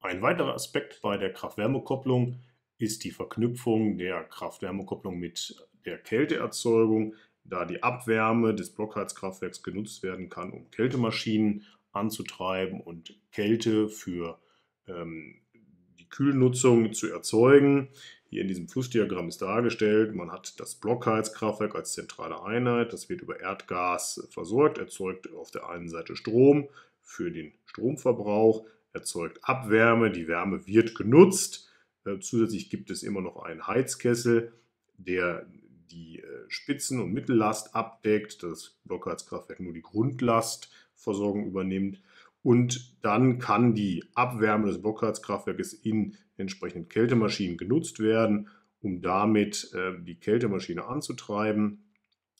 Ein weiterer Aspekt bei der Kraft-Wärme-Kopplung ist die Verknüpfung der Kraft-Wärme-Kopplung mit der Kälteerzeugung, da die Abwärme des Blockheizkraftwerks genutzt werden kann, um Kältemaschinen anzutreiben und Kälte für ähm, die Kühlnutzung zu erzeugen. Hier in diesem Flussdiagramm ist dargestellt, man hat das Blockheizkraftwerk als zentrale Einheit, das wird über Erdgas versorgt, erzeugt auf der einen Seite Strom für den Stromverbrauch, erzeugt Abwärme, die Wärme wird genutzt. Äh, zusätzlich gibt es immer noch einen Heizkessel, der die äh, Spitzen- und Mittellast abdeckt, das Blockheizkraftwerk nur die Grundlastversorgung übernimmt. Und dann kann die Abwärme des Blockheizkraftwerkes in entsprechenden Kältemaschinen genutzt werden, um damit äh, die Kältemaschine anzutreiben.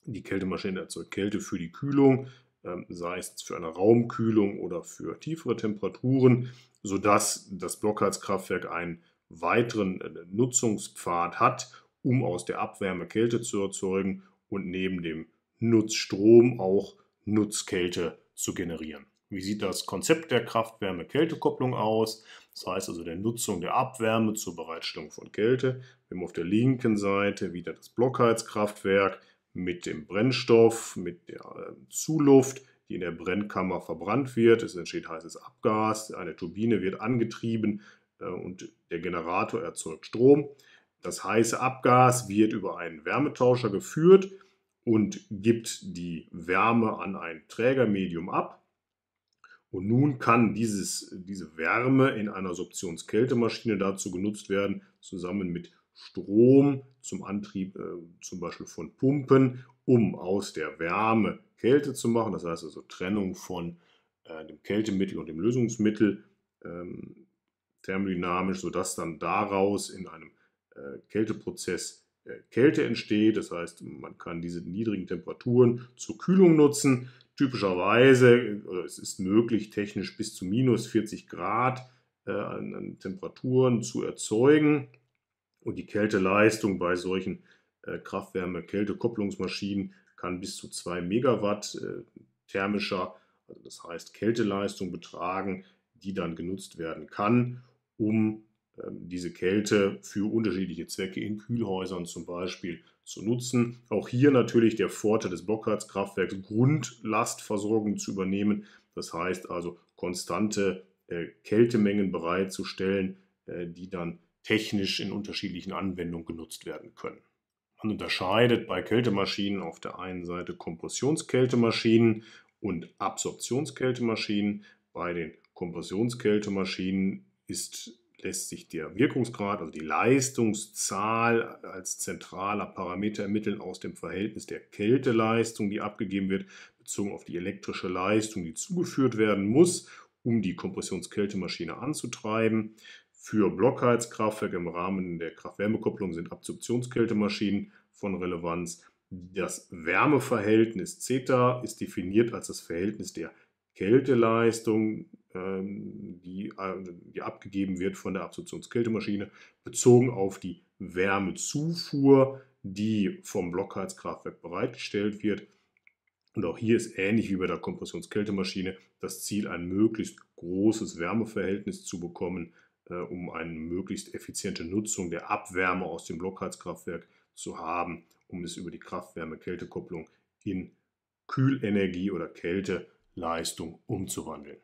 Die Kältemaschine erzeugt Kälte für die Kühlung. Ähm, sei es für eine Raumkühlung oder für tiefere Temperaturen, sodass das Blockheizkraftwerk einen weiteren äh, Nutzungspfad hat, um aus der Abwärme Kälte zu erzeugen und neben dem Nutzstrom auch Nutzkälte zu generieren. Wie sieht das Konzept der Kraft-Wärme-Kälte-Kopplung aus? Das heißt also der Nutzung der Abwärme zur Bereitstellung von Kälte. Wir haben auf der linken Seite wieder das Blockheizkraftwerk, mit dem Brennstoff, mit der ähm, Zuluft, die in der Brennkammer verbrannt wird. Es entsteht heißes Abgas, eine Turbine wird angetrieben äh, und der Generator erzeugt Strom. Das heiße Abgas wird über einen Wärmetauscher geführt und gibt die Wärme an ein Trägermedium ab. Und nun kann dieses, diese Wärme in einer Subtionskältemaschine dazu genutzt werden, zusammen mit Strom zum Antrieb äh, zum Beispiel von Pumpen, um aus der Wärme Kälte zu machen. Das heißt also Trennung von äh, dem Kältemittel und dem Lösungsmittel ähm, thermodynamisch, sodass dann daraus in einem äh, Kälteprozess äh, Kälte entsteht. Das heißt, man kann diese niedrigen Temperaturen zur Kühlung nutzen. Typischerweise äh, es ist möglich, technisch bis zu minus 40 Grad äh, an, an Temperaturen zu erzeugen. Und die Kälteleistung bei solchen äh, kraft wärme kann bis zu 2 Megawatt äh, thermischer, also das heißt Kälteleistung betragen, die dann genutzt werden kann, um ähm, diese Kälte für unterschiedliche Zwecke in Kühlhäusern zum Beispiel zu nutzen. Auch hier natürlich der Vorteil des Bockhardt-Kraftwerks, Grundlastversorgung zu übernehmen. Das heißt also konstante äh, Kältemengen bereitzustellen, äh, die dann technisch in unterschiedlichen Anwendungen genutzt werden können. Man unterscheidet bei Kältemaschinen auf der einen Seite Kompressionskältemaschinen und Absorptionskältemaschinen. Bei den Kompressionskältemaschinen ist, lässt sich der Wirkungsgrad, also die Leistungszahl als zentraler Parameter ermitteln aus dem Verhältnis der Kälteleistung, die abgegeben wird, bezogen auf die elektrische Leistung, die zugeführt werden muss, um die Kompressionskältemaschine anzutreiben. Für Blockheizkraftwerke im Rahmen der Kraft-Wärme-Kopplung sind Absorptionskältemaschinen von Relevanz. Das Wärmeverhältnis Zeta ist definiert als das Verhältnis der Kälteleistung, ähm, die, äh, die abgegeben wird von der Absorptionskältemaschine, bezogen auf die Wärmezufuhr, die vom Blockheizkraftwerk bereitgestellt wird. Und auch hier ist ähnlich wie bei der Kompressionskältemaschine das Ziel, ein möglichst großes Wärmeverhältnis zu bekommen, äh, um eine möglichst effiziente Nutzung der Abwärme aus dem Blockheizkraftwerk zu haben, um es über die Kraft-Wärme-Kälte-Kopplung in Kühlenergie oder Kälteleistung umzuwandeln.